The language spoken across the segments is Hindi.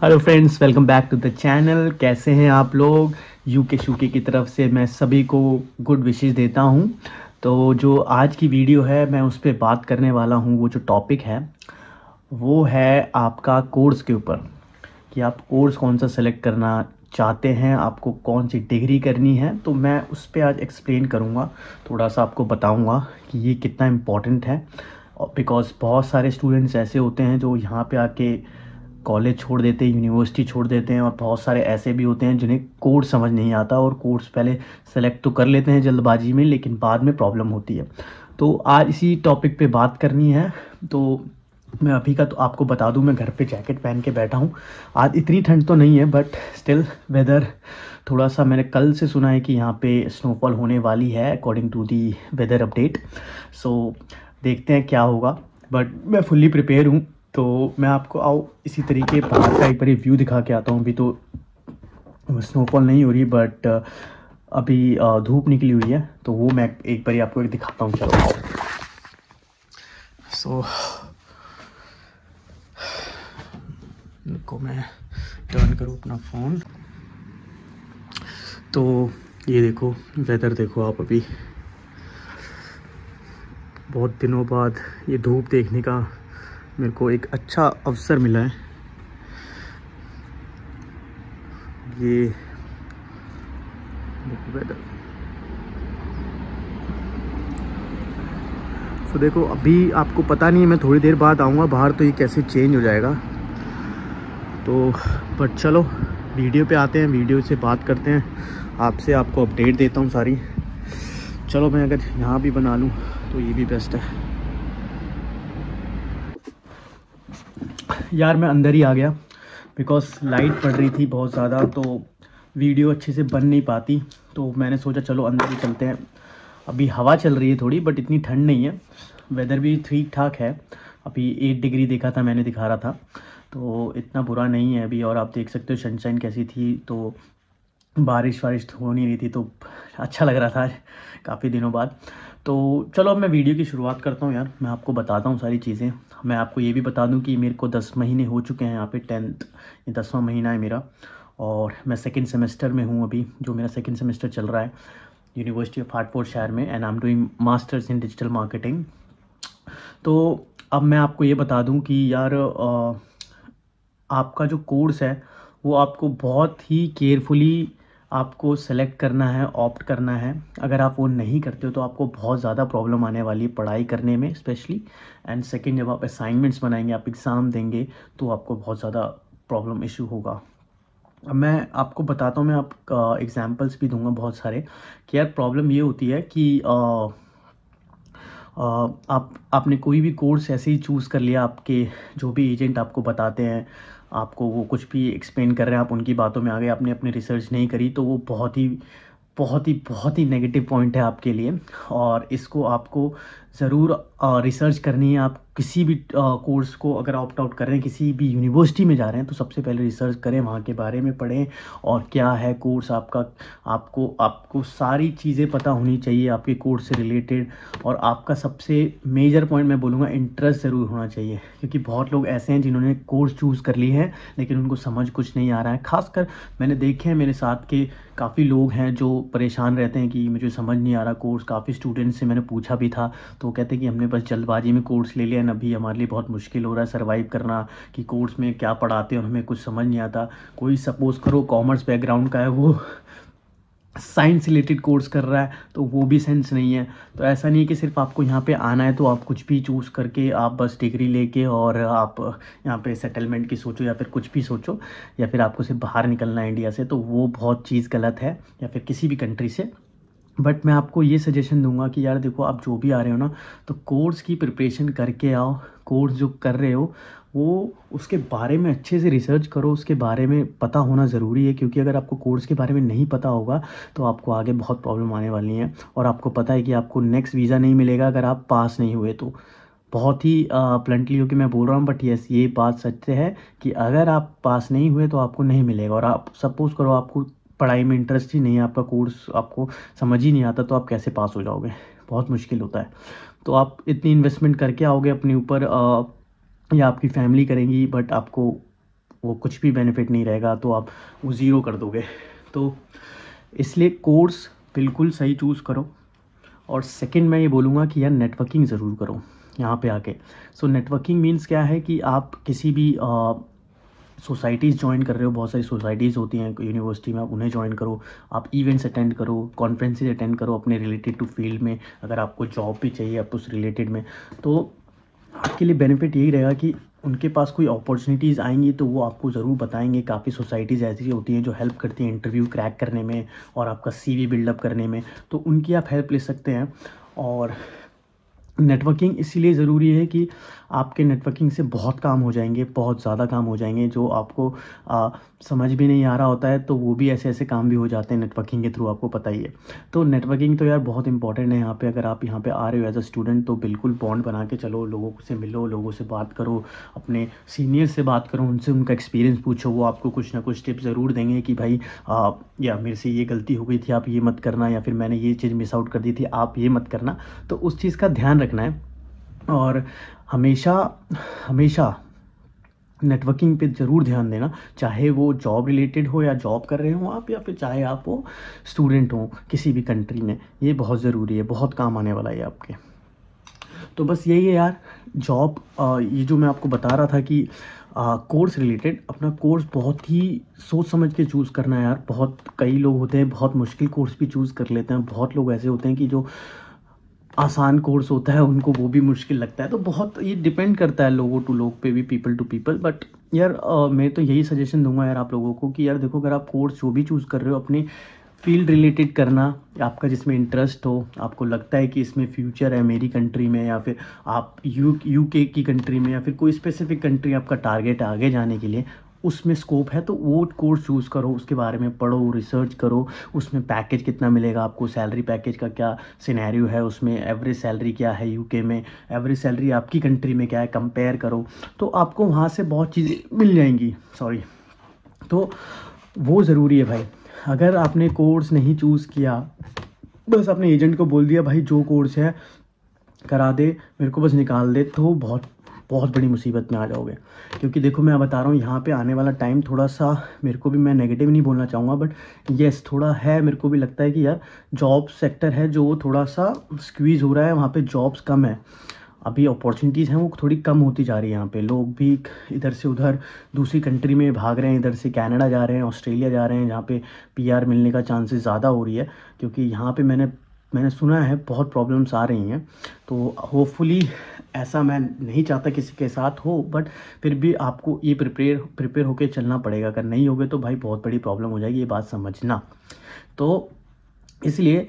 hello friends welcome back to the channel कैसे हैं आप लोग यू के शूके की तरफ से मैं सभी को गुड विशेज देता हूं तो जो आज की वीडियो है मैं उस पर बात करने वाला हूं वो जो टॉपिक है वो है आपका कोर्स के ऊपर कि आप कोर्स कौन सा सेलेक्ट करना चाहते हैं आपको कौन सी डिग्री करनी है तो मैं उस पर आज एक्सप्लेन करूँगा थोड़ा सा आपको बताऊँगा कि ये कितना इम्पॉर्टेंट है बिकॉज़ बहुत सारे स्टूडेंट्स ऐसे होते हैं जो यहाँ पे आके कॉलेज छोड़ देते हैं यूनिवर्सिटी छोड़ देते हैं और बहुत सारे ऐसे भी होते हैं जिन्हें कोर्स समझ नहीं आता और कोर्स पहले सेलेक्ट तो कर लेते हैं जल्दबाजी में लेकिन बाद में प्रॉब्लम होती है तो आज इसी टॉपिक पे बात करनी है तो मैं अभी का तो आपको बता दूं मैं घर पे जैकेट पहन के बैठा हूँ आज इतनी ठंड तो नहीं है बट स्टिल वेदर थोड़ा सा मैंने कल से सुना है कि यहाँ पे स्नोफॉल होने वाली है according to the weather update so देखते हैं क्या होगा बट मैं फुल्ली प्रिपेयर हूँ तो मैं आपको आओ इसी तरीके बाहर का एक बार व्यू दिखा के आता हूँ अभी तो स्नोफॉल नहीं हो रही बट अभी धूप निकली हुई है तो वो मैं एक बार आपको एक दिखाता हूँ चलो सो so, को मैं टर्न करूँ अपना फ़ोन तो ये देखो वेदर देखो आप अभी बहुत दिनों बाद ये धूप देखने का मेरे को एक अच्छा अवसर मिला है ये देखो वेदर तो देखो अभी आपको पता नहीं है मैं थोड़ी देर बाद आऊँगा बाहर तो ये कैसे चेंज हो जाएगा तो बट चलो वीडियो पे आते हैं वीडियो से बात करते हैं आपसे आपको अपडेट देता हूँ सारी चलो मैं अगर यहाँ भी बना लूँ तो ये भी बेस्ट है यार मैं अंदर ही आ गया बिकॉज लाइट पड़ रही थी बहुत ज़्यादा तो वीडियो अच्छे से बन नहीं पाती तो मैंने सोचा चलो अंदर ही चलते हैं अभी हवा चल रही है थोड़ी बट इतनी ठंड नहीं है वेदर भी ठीक ठाक है अभी एट डिग्री देखा था मैंने दिखा रहा था तो इतना बुरा नहीं है अभी और आप देख सकते हो सनशाइन कैसी थी तो बारिश वारिश तो हो नहीं रही थी तो अच्छा लग रहा था काफ़ी दिनों बाद तो चलो अब मैं वीडियो की शुरुआत करता हूँ यार मैं आपको बताता हूँ सारी चीज़ें मैं आपको ये भी बता दूँ कि मेरे को दस महीने हो चुके हैं यहाँ पे टेंथ ये दसवां महीना है मेरा और मैं सेकेंड सेमेस्टर में हूँ अभी जो मेरा सेकेंड सेमेस्टर चल रहा है यूनिवर्सिटी ऑफ हार्टपोर्ट शहर में and I am doing masters in digital marketing तो अब मैं आपको ये बता दूं कि यार आपका जो कोर्स है वो आपको बहुत ही केयरफुली आपको सेलेक्ट करना है ऑप्ट करना है अगर आप वो नहीं करते हो तो आपको बहुत ज़्यादा प्रॉब्लम आने वाली है पढ़ाई करने में स्पेशली एंड सेकेंड जब आप असाइनमेंट्स बनाएंगे आप एग्ज़ाम देंगे तो आपको बहुत ज़्यादा प्रॉब्लम इशू होगा अब मैं आपको बताता हूँ मैं आप एग्ज़ाम्पल्स भी दूंगा बहुत सारे कि यार प्रॉब्लम ये होती है कि आ, आप आपने कोई भी कोर्स ऐसे ही चूज़ कर लिया आपके जो भी एजेंट आपको बताते हैं आपको वो कुछ भी एक्सप्लेन कर रहे हैं आप उनकी बातों में आ गए आपने अपनी रिसर्च नहीं करी तो वो बहुत ही बहुत ही बहुत ही नेगेटिव पॉइंट है आपके लिए और इसको आपको ज़रूर रिसर्च करनी है आप किसी भी कोर्स को अगर ऑप्ट आउट कर रहे हैं किसी भी यूनिवर्सिटी में जा रहे हैं तो सबसे पहले रिसर्च करें वहाँ के बारे में पढ़ें और क्या है कोर्स आपका आपको आपको सारी चीज़ें पता होनी चाहिए आपके कोर्स से रिलेटेड और आपका सबसे मेजर पॉइंट मैं बोलूँगा इंटरेस्ट ज़रूर होना चाहिए क्योंकि बहुत लोग ऐसे हैं जिन्होंने कोर्स चूज़ कर लिए हैं लेकिन उनको समझ कुछ नहीं आ रहा है खासकर मैंने देखे हैं मेरे साथ के काफ़ी लोग हैं जो परेशान रहते हैं कि मुझे समझ नहीं आ रहा कोर्स काफ़ी स्टूडेंट्स से मैंने पूछा भी था तो कहते हैं कि हमने बस जल्दबाजी में कोर्स ले लिया अभी हमारे लिए बहुत मुश्किल हो रहा है सर्वाइव करना कि कोर्स में क्या पढ़ाते हैं हमें कुछ समझ नहीं आता कोई सपोज़ करो कॉमर्स बैकग्राउंड का है वो साइंस रिलेटेड कोर्स कर रहा है तो वो भी सेंस नहीं है तो ऐसा नहीं है कि सिर्फ आपको यहाँ पे आना है तो आप कुछ भी चूज़ करके आप बस डिग्री लेके और आप यहाँ पे सेटलमेंट की सोचो या फिर कुछ भी सोचो या फिर आपको सिर्फ बाहर निकलना है इंडिया से तो वो बहुत चीज़ गलत है या फिर किसी भी कंट्री से बट मैं आपको ये सजेशन दूंगा कि यार देखो आप जो भी आ रहे हो ना तो कोर्स की प्रिपरेशन करके आओ कोर्स जो कर रहे हो वो उसके बारे में अच्छे से रिसर्च करो उसके बारे में पता होना ज़रूरी है क्योंकि अगर आपको कोर्स के बारे में नहीं पता होगा तो आपको आगे बहुत प्रॉब्लम आने वाली है और आपको पता है कि आपको नेक्स्ट वीज़ा नहीं मिलेगा अगर आप पास नहीं हुए तो बहुत ही प्लंटली होकर मैं बोल रहा हूँ बट यस ये बात सच है कि अगर आप पास नहीं हुए तो आपको नहीं मिलेगा और आप सपोज़ करो आपको पढ़ाई में इंटरेस्ट ही नहीं है आपका कोर्स आपको समझ ही नहीं आता तो आप कैसे पास हो जाओगे बहुत मुश्किल होता है तो आप इतनी इन्वेस्टमेंट करके आओगे अपने ऊपर या आपकी फैमिली करेंगी बट आपको वो कुछ भी बेनिफिट नहीं रहेगा तो आप वो ज़ीरो कर दोगे तो इसलिए कोर्स बिल्कुल सही चूज़ करो और सेकंड मैं ये बोलूँगा कि यार नेटवर्किंग ज़रूर करो यहाँ पे आके सो नेटवर्किंग मीन्स क्या है कि आप किसी भी सोसाइटीज़ ज्वाइन कर रहे हो बहुत सारी सोसाइटीज़ होती हैं यूनिवर्सिटी में आप उन्हें ज्वाइन करो आप इवेंट्स अटेंड करो कॉन्फ्रेंसेज अटेंड करो अपने रिलेटेड टू फील्ड में अगर आपको जॉब भी चाहिए आप उस रिलेटेड में तो आपके लिए बेनिफिट यही रहेगा कि उनके पास कोई अपॉर्चुनिटीज़ आएंगी तो वो आपको ज़रूर बताएंगे काफ़ी सोसाइटीज़ ऐसी होती हैं जो हेल्प करती हैं इंटरव्यू क्रैक करने में और आपका सीवी बिल्डअप करने में तो उनकी आप हेल्प ले सकते हैं और नेटवर्किंग इसीलिए ज़रूरी है कि आपके नेटवर्किंग से बहुत काम हो जाएंगे बहुत ज़्यादा काम हो जाएंगे जो आपको आ, समझ भी नहीं आ रहा होता है तो वो भी ऐसे ऐसे काम भी हो जाते हैं नेटवर्किंग के थ्रू आपको पता ही है तो नेटवर्किंग तो यार बहुत इंपॉर्टेंट है यहाँ पे अगर आप यहाँ पे आ रहे हो एज अ स्टूडेंट तो बिल्कुल बॉन्ड बना के चलो लोगों से मिलो लोगों से बात करो अपने सीनियर से बात करो उनसे उनका एक्सपीरियंस पूछो वो आपको कुछ ना कुछ टिप ज़रूर देंगे कि भाई या मेरे से ये गलती हो गई थी आप ये मत करना या फिर मैंने ये चीज़ मिस आउट कर दी थी आप ये मत करना तो उस चीज़ का ध्यान रखना है और हमेशा हमेशा नेटवर्किंग पे ज़रूर ध्यान देना चाहे वो जॉब रिलेटेड हो या जॉब कर रहे हो आप या फिर चाहे आप वो स्टूडेंट हो किसी भी कंट्री में ये बहुत ज़रूरी है बहुत काम आने वाला है आपके तो बस यही है यार जॉब ये जो मैं आपको बता रहा था कि कोर्स रिलेटेड अपना कोर्स बहुत ही सोच समझ के चूज़ करना है यार बहुत कई लोग होते हैं बहुत मुश्किल कोर्स भी चूज़ कर लेते हैं बहुत लोग ऐसे होते हैं कि जो आसान कोर्स होता है उनको वो भी मुश्किल लगता है तो बहुत ये डिपेंड करता है लोगों टू लोग पे भी पीपल टू पीपल बट यार आ, मैं तो यही सजेशन दूंगा यार आप लोगों को कि यार देखो अगर आप कोर्स जो भी चूज़ कर रहे हो अपने फील्ड रिलेटेड करना आपका जिसमें इंटरेस्ट हो आपको लगता है कि इसमें फ्यूचर है मेरी कंट्री में या फिर आप यू यूके की कंट्री में या फिर कोई स्पेसिफिक कंट्री आपका टारगेट है आगे जाने के लिए उसमें स्कोप है तो वो कोर्स चूज़ करो उसके बारे में पढ़ो रिसर्च करो उसमें पैकेज कितना मिलेगा आपको सैलरी पैकेज का क्या सिनेरियो है उसमें एवरेज सैलरी क्या है यूके में एवरेज सैलरी आपकी कंट्री में क्या है कंपेयर करो तो आपको वहाँ से बहुत चीज़ें मिल जाएंगी सॉरी तो वो ज़रूरी है भाई अगर आपने कोर्स नहीं चूज़ किया बस अपने एजेंट को बोल दिया भाई जो कोर्स है करा दे मेरे को बस निकाल दे तो बहुत बहुत बड़ी मुसीबत में आ जाओगे क्योंकि देखो मैं बता रहा हूँ यहाँ पे आने वाला टाइम थोड़ा सा मेरे को भी मैं नेगेटिव नहीं बोलना चाहूँगा बट येस थोड़ा है मेरे को भी लगता है कि यार जॉब सेक्टर है जो वो थोड़ा सा स्क्वीज़ हो रहा है वहाँ पर जॉब्स कम है अभी अपॉर्चुनिटीज़ हैं वो थोड़ी कम होती जा रही है यहाँ पे लोग भी इधर से उधर दूसरी कंट्री में भाग रहे हैं इधर से कनाडा जा रहे हैं ऑस्ट्रेलिया जा रहे हैं जहाँ पे पीआर मिलने का चांसेस ज़्यादा हो रही है क्योंकि यहाँ पे मैंने मैंने सुना है बहुत प्रॉब्लम्स आ रही हैं तो होपफुली ऐसा मैं नहीं चाहता किसी के साथ हो बट फिर भी आपको ये प्रिपेयर प्रिपेयर होकर चलना पड़ेगा अगर नहीं होगे तो भाई बहुत बड़ी प्रॉब्लम हो जाएगी ये बात समझना तो इसलिए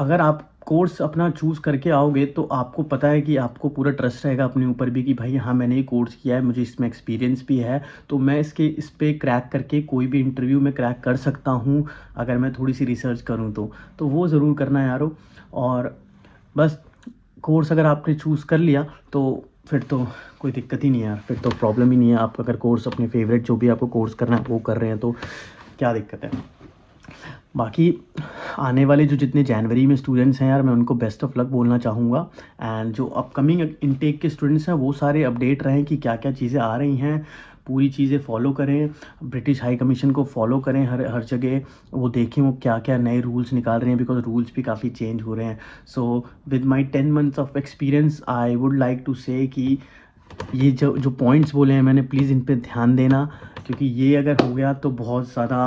अगर आप कोर्स अपना चूज़ करके आओगे तो आपको पता है कि आपको पूरा ट्रस्ट रहेगा अपने ऊपर भी कि भाई हाँ मैंने ये कोर्स किया है मुझे इसमें एक्सपीरियंस भी है तो मैं इसके इस पर क्रैक करके कोई भी इंटरव्यू में क्रैक कर सकता हूँ अगर मैं थोड़ी सी रिसर्च करूँ तो तो वो ज़रूर करना यारो और बस कोर्स अगर आपने चूज़ कर लिया तो फिर तो कोई दिक्कत ही नहीं है यार फिर तो प्रॉब्लम ही नहीं है आप अगर कोर्स अपने फेवरेट जो भी आपको कोर्स करना है वो कर रहे हैं तो क्या दिक्कत है बाकी आने वाले जो जितने जनवरी में स्टूडेंट्स हैं यार मैं उनको बेस्ट ऑफ लक बोलना चाहूँगा एंड जो अपकमिंग इनटेक के स्टूडेंट्स हैं वो सारे अपडेट रहें कि क्या क्या चीज़ें आ रही हैं पूरी चीज़ें फॉलो करें ब्रिटिश हाई कमीशन को फॉलो करें हर हर जगह वो देखें वो क्या क्या नए रूल्स निकाल रहे हैं बिकॉज रूल्स भी काफ़ी चेंज हो रहे हैं so with my ten months of experience I would like to say कि ये जो जो पॉइंट्स बोले हैं मैंने प्लीज़ इन पर ध्यान देना क्योंकि ये अगर हो गया तो बहुत ज़्यादा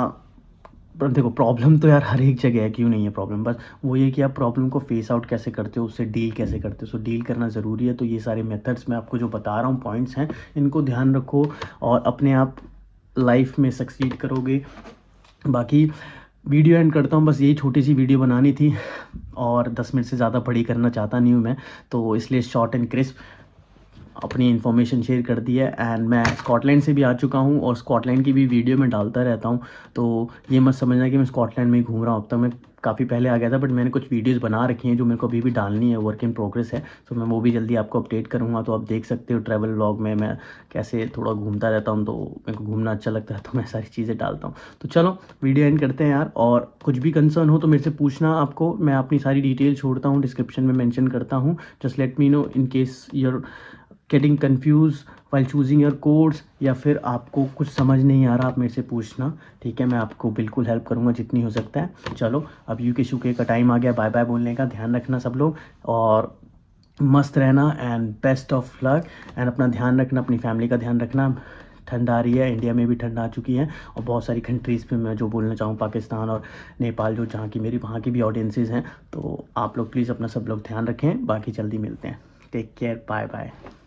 पर देखो प्रॉब्लम तो यार हर एक जगह है क्यों नहीं है प्रॉब्लम बस वो ये कि आप प्रॉब्लम को फेस आउट कैसे करते हो उससे डील कैसे करते हो सो डील करना ज़रूरी है तो ये सारे मेथड्स मैं आपको जो बता रहा हूँ पॉइंट्स हैं इनको ध्यान रखो और अपने आप लाइफ में सक्सीड करोगे बाकी वीडियो एंड करता हूँ बस यही छोटी सी वीडियो बनानी थी और दस मिनट से ज़्यादा पढ़ी करना चाहता नहीं हूँ मैं तो इसलिए शॉर्ट एंड क्रिस्प अपनी इन्फॉर्मेशन शेयर कर दी है एंड मैं स्कॉटलैंड से भी आ चुका हूँ और स्कॉटलैंड की भी वीडियो में डालता रहता हूँ तो ये मत समझना कि मैं स्कॉटलैंड में घूम रहा हूँ अब तक मैं काफ़ी पहले आ गया था बट मैंने कुछ वीडियोस बना रखी हैं जो मेरे को अभी भी डालनी है वर्क इन प्रोग्रेस है तो मैं वो भी जल्दी आपको अपडेट करूँगा तो आप देख सकते हो ट्रैवल व्लॉग में मैं कैसे थोड़ा घूमता रहता हूँ तो मेरे को घूमना अच्छा लगता है तो मैं सारी चीज़ें डालता हूँ तो चलो वीडियो एंड करते हैं यार और कुछ भी कंसर्न हो तो मेरे से पूछना आपको मैं अपनी सारी डिटेल छोड़ता हूँ डिस्क्रिप्शन में मैंशन करता हूँ just let me know in case your getting confuse while choosing your course या फिर आपको कुछ समझ नहीं आ रहा आप मेरे से पूछना ठीक है मैं आपको बिल्कुल हेल्प करूँगा जितनी हो सकता है चलो अब यू के शुके का टाइम आ गया बाय बाय बोलने का ध्यान रखना सब लोग और मस्त रहना and best of luck and अपना ध्यान रखना अपनी फैमिली का ध्यान रखना ठंड आ रही है इंडिया में भी ठंड आ चुकी है और बहुत सारी कंट्रीज़ पे मैं जो बोलना चाहूँ पाकिस्तान और नेपाल जो जहाँ की मेरी वहाँ की भी ऑडियंसिस हैं तो आप लोग प्लीज़ अपना सब लोग ध्यान रखें बाकी जल्दी मिलते हैं टेक केयर बाय बाय